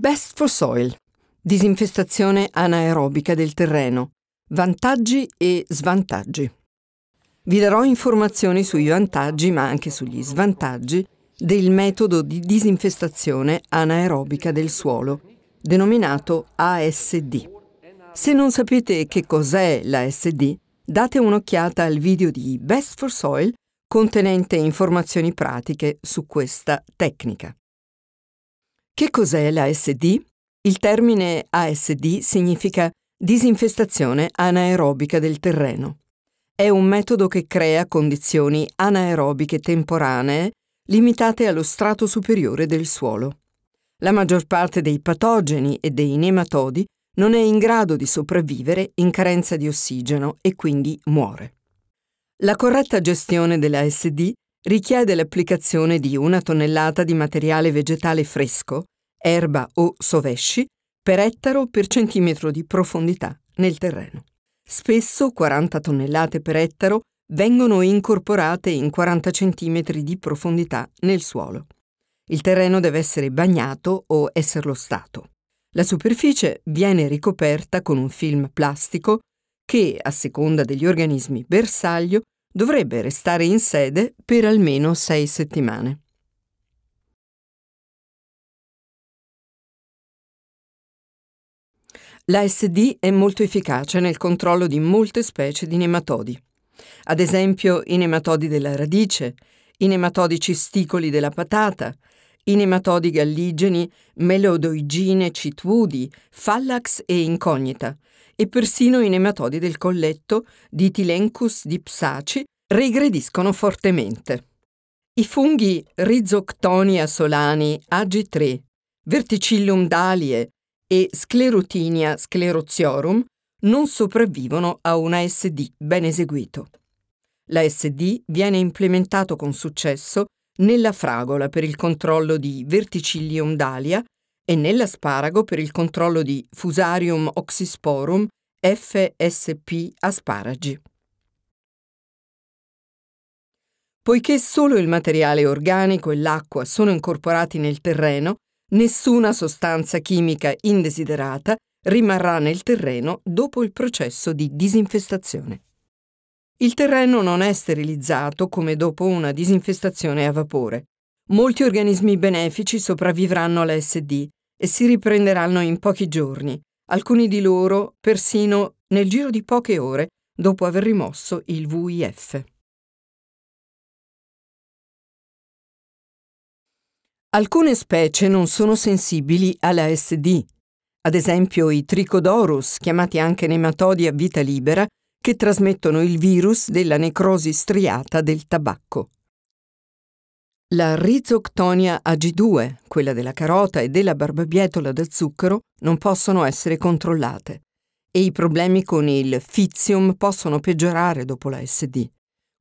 Best for soil. Disinfestazione anaerobica del terreno. Vantaggi e svantaggi. Vi darò informazioni sui vantaggi, ma anche sugli svantaggi, del metodo di disinfestazione anaerobica del suolo, denominato ASD. Se non sapete che cos'è l'ASD, date un'occhiata al video di Best for Soil contenente informazioni pratiche su questa tecnica. Che cos'è l'ASD? Il termine ASD significa disinfestazione anaerobica del terreno. È un metodo che crea condizioni anaerobiche temporanee limitate allo strato superiore del suolo. La maggior parte dei patogeni e dei nematodi non è in grado di sopravvivere in carenza di ossigeno e quindi muore. La corretta gestione dell'ASD richiede l'applicazione di una tonnellata di materiale vegetale fresco, erba o sovesci, per ettaro per centimetro di profondità nel terreno. Spesso 40 tonnellate per ettaro vengono incorporate in 40 cm di profondità nel suolo. Il terreno deve essere bagnato o esserlo stato. La superficie viene ricoperta con un film plastico che, a seconda degli organismi bersaglio, dovrebbe restare in sede per almeno sei settimane. L'ASD è molto efficace nel controllo di molte specie di nematodi, ad esempio i nematodi della radice, i nematodi cisticoli della patata, i nematodi galligeni, melodoigine, citudi, fallax e incognita – e persino i nematodi del colletto di Tilencus dipsaci regrediscono fortemente. I funghi Rhizoctonia solani AG3, Verticillum dalie e Sclerotinia scleroziorum non sopravvivono a un ASD ben eseguito. L'ASD viene implementato con successo nella fragola per il controllo di Verticillium dalia e nell'asparago per il controllo di Fusarium oxysporum FSP asparagi. Poiché solo il materiale organico e l'acqua sono incorporati nel terreno, nessuna sostanza chimica indesiderata rimarrà nel terreno dopo il processo di disinfestazione. Il terreno non è sterilizzato come dopo una disinfestazione a vapore. Molti organismi benefici sopravvivranno alla e si riprenderanno in pochi giorni, alcuni di loro persino nel giro di poche ore dopo aver rimosso il VIF. Alcune specie non sono sensibili alla SD, ad esempio i Trichodorus, chiamati anche nematodi a vita libera, che trasmettono il virus della necrosi striata del tabacco. La rizoctonia AG2, quella della carota e della barbabietola da zucchero, non possono essere controllate e i problemi con il fizium possono peggiorare dopo la SD.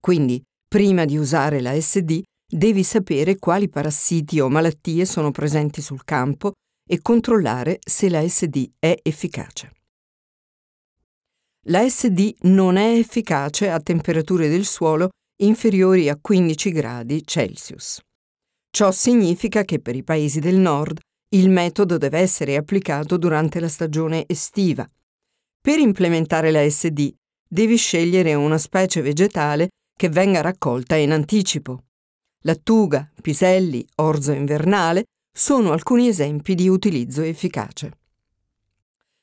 Quindi, prima di usare la SD, devi sapere quali parassiti o malattie sono presenti sul campo e controllare se la SD è efficace. La SD non è efficace a temperature del suolo inferiori a 15 gradi Celsius. Ciò significa che per i paesi del nord il metodo deve essere applicato durante la stagione estiva. Per implementare la SD devi scegliere una specie vegetale che venga raccolta in anticipo. Lattuga, piselli, orzo invernale sono alcuni esempi di utilizzo efficace.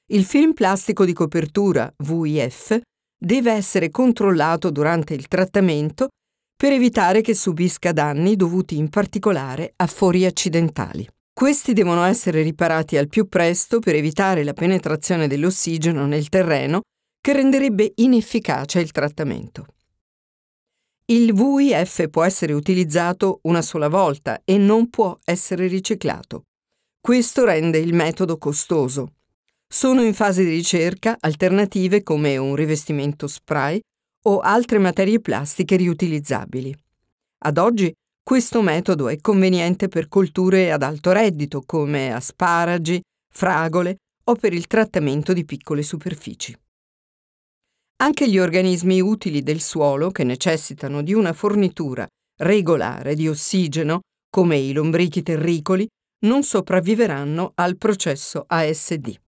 Il film plastico di copertura VIF deve essere controllato durante il trattamento per evitare che subisca danni dovuti in particolare a fori accidentali. Questi devono essere riparati al più presto per evitare la penetrazione dell'ossigeno nel terreno che renderebbe inefficace il trattamento. Il VIF può essere utilizzato una sola volta e non può essere riciclato. Questo rende il metodo costoso. Sono in fase di ricerca alternative come un rivestimento spray o altre materie plastiche riutilizzabili. Ad oggi questo metodo è conveniente per colture ad alto reddito come asparagi, fragole o per il trattamento di piccole superfici. Anche gli organismi utili del suolo che necessitano di una fornitura regolare di ossigeno, come i lombrichi terricoli, non sopravviveranno al processo ASD.